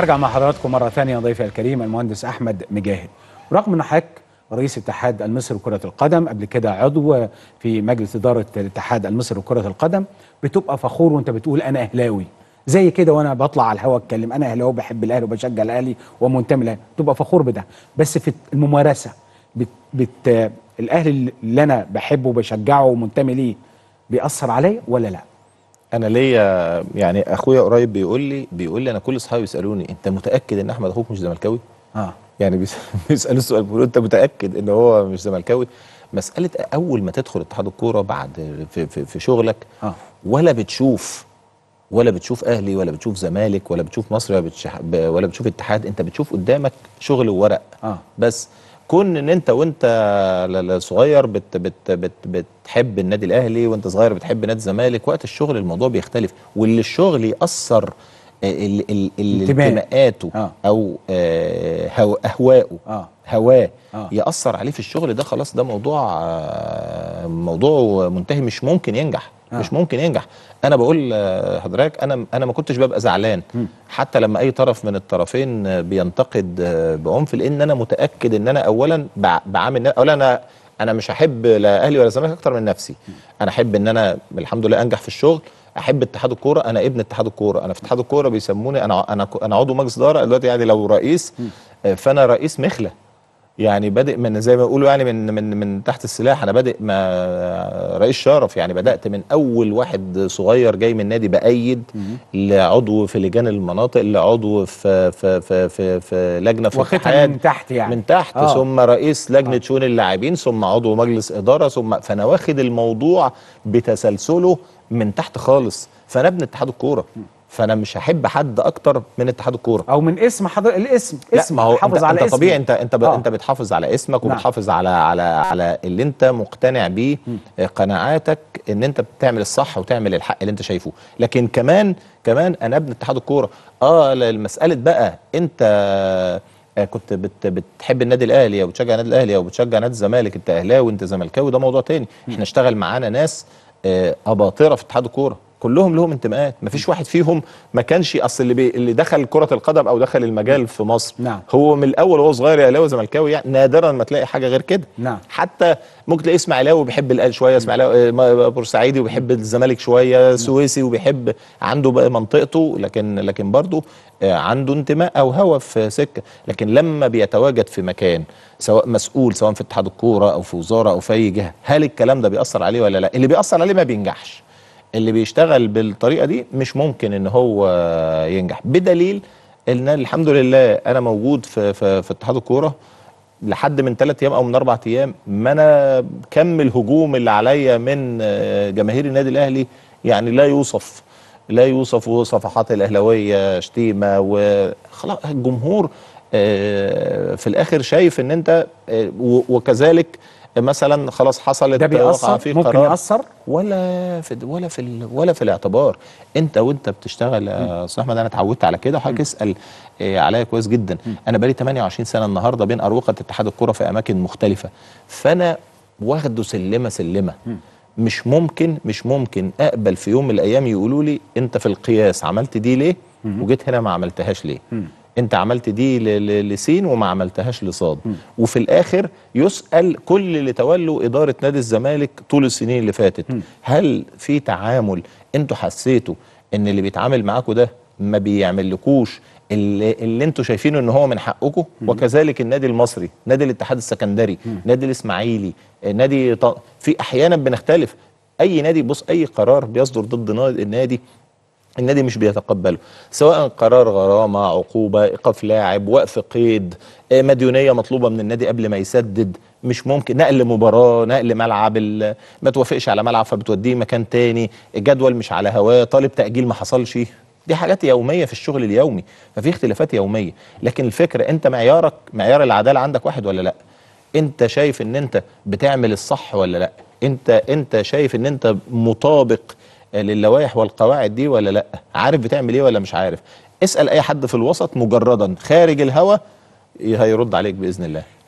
هرجع مع حضراتكم مرة ثانية ضيفي الكريم المهندس أحمد مجاهد رغم أن حضرتك رئيس اتحاد المصري لكرة القدم قبل كده عضو في مجلس إدارة الاتحاد المصري لكرة القدم بتبقى فخور وأنت بتقول أنا أهلاوي زي كده وأنا بطلع على الهواء أتكلم أنا أهلاوي بحب الأهلي وبشجع الأهلي ومنتمي للأهلي بتبقى فخور بده بس في الممارسة بت... بت... الأهلي اللي أنا بحبه وبشجعه ومنتمي ليه بيأثر عليا ولا لأ؟ انا ليا يعني اخويا قريب بيقول لي بيقول لي انا كل اصحابي بيسالوني انت متاكد ان احمد اخوك مش زملكاوي اه يعني بيسالوا السؤال بيقولوا انت متاكد ان هو مش زملكاوي مساله اول ما تدخل اتحاد الكوره بعد في, في, في شغلك آه. ولا بتشوف ولا بتشوف اهلي ولا بتشوف زمالك ولا بتشوف مصر ولا بتشوف, ولا بتشوف اتحاد انت بتشوف قدامك شغل وورق آه. بس كون ان انت وانت صغير بت بت بت بتحب النادي الاهلي وانت صغير بتحب نادي الزمالك وقت الشغل الموضوع بيختلف واللي الشغل ياثر انتماءاته آه. او آه اهواءه آه. هواه آه. ياثر عليه في الشغل ده خلاص ده موضوع آه موضوع منتهي مش ممكن ينجح آه. مش ممكن ينجح انا بقول لحضرتك آه، انا انا ما كنتش ببقى زعلان م. حتى لما اي طرف من الطرفين آه، بينتقد آه، بعنف لان انا متاكد ان انا اولا بعامل اولا انا انا مش هحب لا اهلي ولا زمالك اكتر من نفسي انا احب ان انا الحمد لله انجح في الشغل احب اتحاد الكوره انا ابن اتحاد الكوره انا في اتحاد الكوره بيسموني انا انا انا عضو مجلس اداره دلوقتي يعني لو رئيس فانا رئيس مخله يعني بادئ من زي ما بيقولوا يعني من من من تحت السلاح انا بادئ ما رئيس شرف يعني بدات من اول واحد صغير جاي من نادي بايد لعضو في لجان المناطق لعضو في في في في, في لجنه في الاتحاد من تحت يعني من تحت آه. ثم رئيس لجنه آه. شؤون اللاعبين ثم عضو مجلس اداره ثم فانا واخد الموضوع بتسلسله من تحت خالص فانا ابن اتحاد الكوره فانا مش هحب حد اكتر من اتحاد الكوره او من اسم حضر... الاسم اسم لا ما هو انت, على انت اسم. طبيعي انت انت ب... آه. انت بتحافظ على اسمك نعم. وبتحافظ على على على اللي انت مقتنع بيه آه، قناعاتك ان انت بتعمل الصح وتعمل الحق اللي انت شايفه لكن كمان كمان انا ابن اتحاد الكوره اه مساله بقى انت آه، كنت بت بتحب النادي الاهلي او بتشجع النادي الاهلي او بتشجع نادي الزمالك انت اهلاوي وانت زملكاوي ده موضوع تاني احنا اشتغل معانا ناس آه، اباطره في اتحاد الكوره كلهم لهم انتماءات مفيش واحد فيهم ما كانش اصل اللي, اللي دخل كره القدم او دخل المجال في مصر نعم. هو من الاول وهو صغير اهلاوي زملكاوي يعني نادرا ما تلاقي حاجه غير كده نعم. حتى ممكن تلاقي اسماعيلاوي بيحب الاهلي شويه نعم. اسماعيلاوي آه، آه، بورسعيدي وبيحب نعم. الزمالك شويه نعم. سويسي وبيحب عنده منطقته لكن لكن برضه آه، عنده انتماء او هوى في سكه لكن لما بيتواجد في مكان سواء مسؤول سواء في اتحاد الكوره او في وزاره او في اي جهه هل الكلام ده بيأثر عليه ولا لا اللي بيأثر عليه ما بينجحش اللي بيشتغل بالطريقه دي مش ممكن ان هو ينجح بدليل ان الحمد لله انا موجود في في, في اتحاد الكوره لحد من ثلاث ايام او من اربع ايام ما انا كم الهجوم اللي عليا من آه، جماهير النادي الاهلي يعني لا يوصف لا يوصف وصفحات الاهلاويه شتيمه وخلاص الجمهور آه، في الاخر شايف ان انت آه، وكذلك مثلا خلاص حصلت ده بيأثر في ممكن قرار يأثر ولا في ولا في ولا في الاعتبار انت وانت بتشتغل يا استاذ احمد انا اتعودت على كده وحضرتك اسال آه، عليا كويس جدا انا بقالي 28 سنه النهارده بين اروقه اتحاد الكره في اماكن مختلفه فانا واخده سلمه سلمه مش ممكن مش ممكن اقبل في يوم من الايام يقولوا لي انت في القياس عملت دي ليه وجيت هنا ما عملتهاش ليه انت عملت دي لسين وما عملتهاش لصاد وفي الاخر يسال كل اللي تولوا اداره نادي الزمالك طول السنين اللي فاتت هل في تعامل انتوا حسيتوا ان اللي بيتعامل معاكم ده ما بيعملكوش اللي, اللي انتوا شايفينه ان هو من حقكم وكذلك النادي المصري نادي الاتحاد السكندري نادي الاسماعيلي آه، نادي ط... في احيانا بنختلف اي نادي بص اي قرار بيصدر ضد النادي النادي مش بيتقبله سواء قرار غرامة عقوبة إيقاف لاعب وقف قيد آه، مديونية مطلوبة من النادي قبل ما يسدد مش ممكن نقل مباراة نقل ملعب ما توافقش على ملعب فبتوديه مكان تاني الجدول مش على هواه طالب تأجيل ما حصلش دي حاجات يومية في الشغل اليومي ففي اختلافات يومية لكن الفكرة أنت معيارك معيار العدالة عندك واحد ولا لأ أنت شايف أن أنت بتعمل الصح ولا لأ أنت أنت شايف أن أنت مطابق للوائح والقواعد دي ولا لا عارف بتعمل ايه ولا مش عارف اسال اي حد في الوسط مجردا خارج الهوا هيرد عليك باذن الله